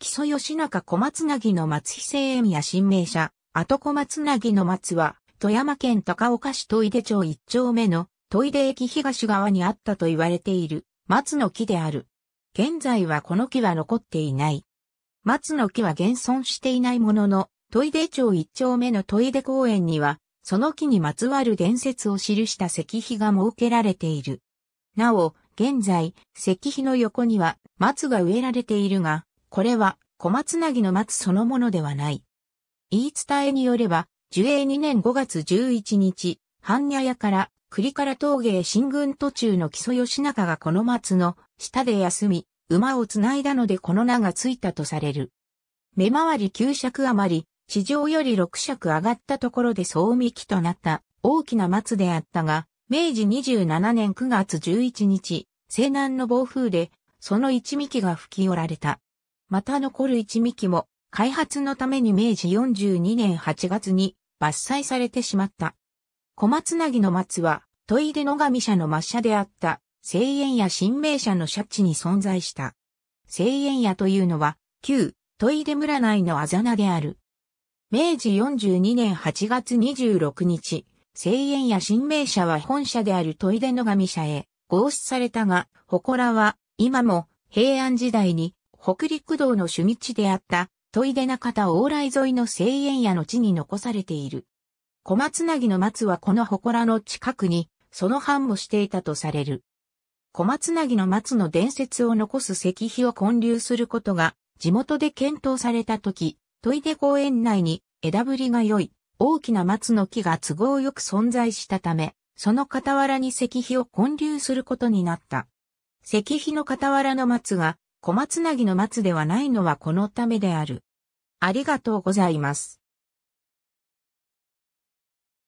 木曽義仲小松ぎの松非生園や新名社、後小松ぎの松は、富山県高岡市戸出町一丁目の戸出駅東側にあったと言われている松の木である。現在はこの木は残っていない。松の木は現存していないものの、戸出町一丁目の戸出公園には、その木にまつわる伝説を記した石碑が設けられている。なお、現在、石碑の横には松が植えられているが、これは小松なぎの松そのものではない。言い伝えによれば、樹永2年5月11日、半夜屋から栗から峠へ進軍途中の木曽義仲がこの松の下で休み、馬を繋いだのでこの名がついたとされる。目回り9尺余り、地上より6尺上がったところで総幹となった大きな松であったが、明治27年9月11日、西南の暴風で、その一幹が吹き寄られた。また残る一幹も、開発のために明治42年8月に伐採されてしまった。小松なぎの松は、トイデ野上社の抹茶であった、聖園や新名社の社地に存在した。聖園屋というのは、旧、トイデ村内のあざなである。明治42年8月26日、聖園や新名社は本社であるトイデ野上社へ合出されたが、祠は今も平安時代に北陸道の趣道であった、トイデ中田往来沿いの製園屋の地に残されている。小松なぎの松はこの祠の近くに、その藩もしていたとされる。小松なぎの松の伝説を残す石碑を建立することが、地元で検討された時、トイデ公園内に枝ぶりが良い、大きな松の木が都合よく存在したため、その傍らに石碑を建立することになった。石碑の傍らの松が小松なぎの松ではないのはこのためである。ありがとうございます。